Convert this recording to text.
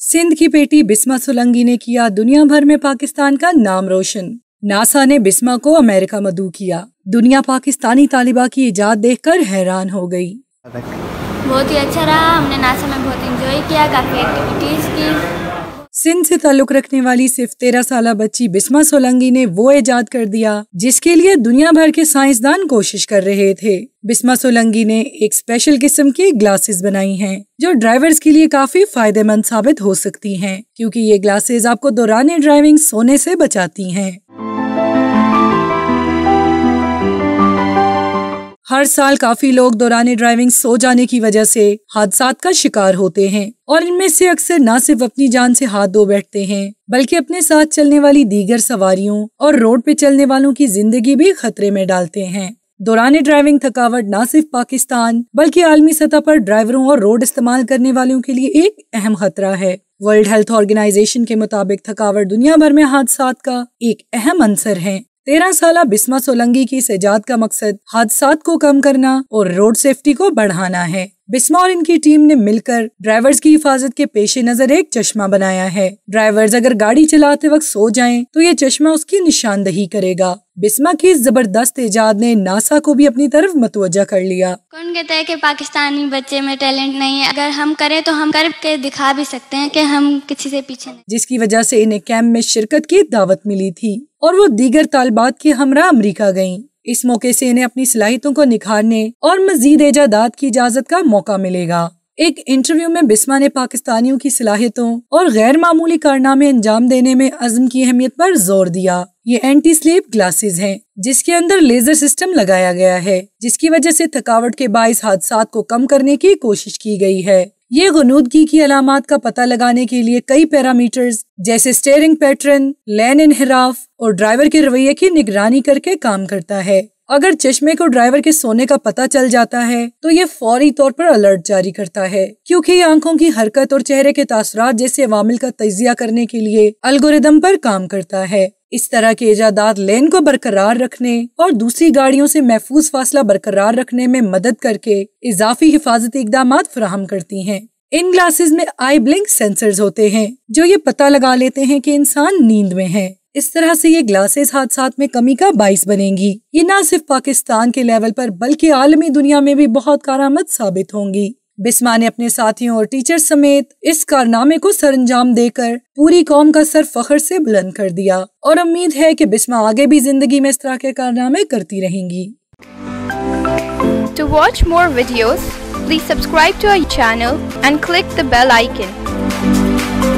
सिंध की बेटी बिस्मा सोलंगी ने किया दुनिया भर में पाकिस्तान का नाम रोशन नासा ने बिस्मा को अमेरिका मधु किया दुनिया पाकिस्तानी तालिबा की ईजाद देखकर हैरान हो गई बहुत ही अच्छा रहा हमने नासा में बहुत इंजॉय किया काफ़ी एक्टिविटीज़ की सिंध से ताल्लुक रखने वाली सिर्फ तेरह साल बच्ची बिस्मा सोलंगी ने वो ऐजाद कर दिया जिसके लिए दुनिया भर के साइंसदान कोशिश कर रहे थे बिस्मा सोलंगी ने एक स्पेशल किस्म की ग्लासेस बनाई हैं जो ड्राइवर्स के लिए काफी फायदेमंद साबित हो सकती हैं क्योंकि ये ग्लासेस आपको दौरान ड्राइविंग सोने से बचाती हैं हर साल काफी लोग दौरान ड्राइविंग सो जाने की वजह से हादसा का शिकार होते हैं और इनमें से अक्सर न सिर्फ अपनी जान से हाथ धो बैठते हैं बल्कि अपने साथ चलने वाली दीगर सवारियों और रोड पे चलने वालों की जिंदगी भी खतरे में डालते हैं दौरान ड्राइविंग थकावट न सिर्फ पाकिस्तान बल्कि आलमी सतह पर ड्राइवरों और रोड इस्तेमाल करने वालों के लिए एक अहम खतरा है वर्ल्ड हेल्थ ऑर्गेनाइजेशन के मुताबिक थकावट दुनिया भर में हादसा का एक अहम अंसर है तेरह साल बिस्मा सोलंगी की सजाद का मकसद हादसा को कम करना और रोड सेफ्टी को बढ़ाना है बिस्मा और इनकी टीम ने मिलकर ड्राइवर्स की हिफाजत के पेशे नजर एक चश्मा बनाया है ड्राइवर्स अगर गाड़ी चलाते वक्त सो जाएं तो ये चश्मा उसकी निशानदही करेगा बिस्मा की इस जबरदस्त ईजाद ने नासा को भी अपनी तरफ मतवजा कर लिया कौन कहता है कि पाकिस्तानी बच्चे में टैलेंट नहीं है अगर हम करें तो हम करके दिखा भी सकते हैं कि हम किसी से पीछे नहीं जिसकी वजह से इन्हें कैंप में शिरकत की दावत मिली थी और वो दीगर तालबात के हमरा अमरीका गयी इस मौके से इन्हें अपनी सलाहितों को निखारने और मजीद एजादात की इजाजत का मौका मिलेगा एक इंटरव्यू में बिस्मा ने पाकिस्तानियों की सलाहितों और गैर मामूली कारनामे अंजाम देने में अजम की अहमियत पर जोर दिया ये एंटी स्लीप ग्लासेस हैं जिसके अंदर लेजर सिस्टम लगाया गया है जिसकी वजह से थकावट के बाईस हादसा को कम करने की कोशिश की गई है ये गनूदगी की अलामत का पता लगाने के लिए कई पैरामीटर्स जैसे स्टेयरिंग पैटर्न लैन इनहराफ और ड्राइवर के रवैये की निगरानी करके काम करता है अगर चश्मे को ड्राइवर के सोने का पता चल जाता है तो ये फौरी तौर पर अलर्ट जारी करता है क्योंकि ये आंखों की हरकत और चेहरे के तासरात जैसे अवामिल का तजिया करने के लिए अलगोरिदम पर काम करता है इस तरह के ईजादात लेन को बरकरार रखने और दूसरी गाड़ियों से महफूज फासला बरकरार रखने में मदद करके इजाफी हिफाजती इकदाम फ्राहम करती हैं इन ग्लासेस में आई ब्लिंक सेंसर्स होते हैं जो ये पता लगा लेते हैं कि इंसान नींद में है इस तरह से ये ग्लासेस हादसा में कमी का बाइस बनेंगी ये न सिर्फ पाकिस्तान के लेवल पर बल्कि आलमी दुनिया में भी बहुत कारामद साबित होंगी बिस्मा ने अपने साथियों और टीचर समेत इस कारनामे को सरंजाम देकर पूरी कौम का सर फखर से बुलंद कर दिया और उम्मीद है कि बिस्मा आगे भी जिंदगी में इस तरह के कारनामे करती रहेंगी to watch more video please subscribe to I channel and click the bell icon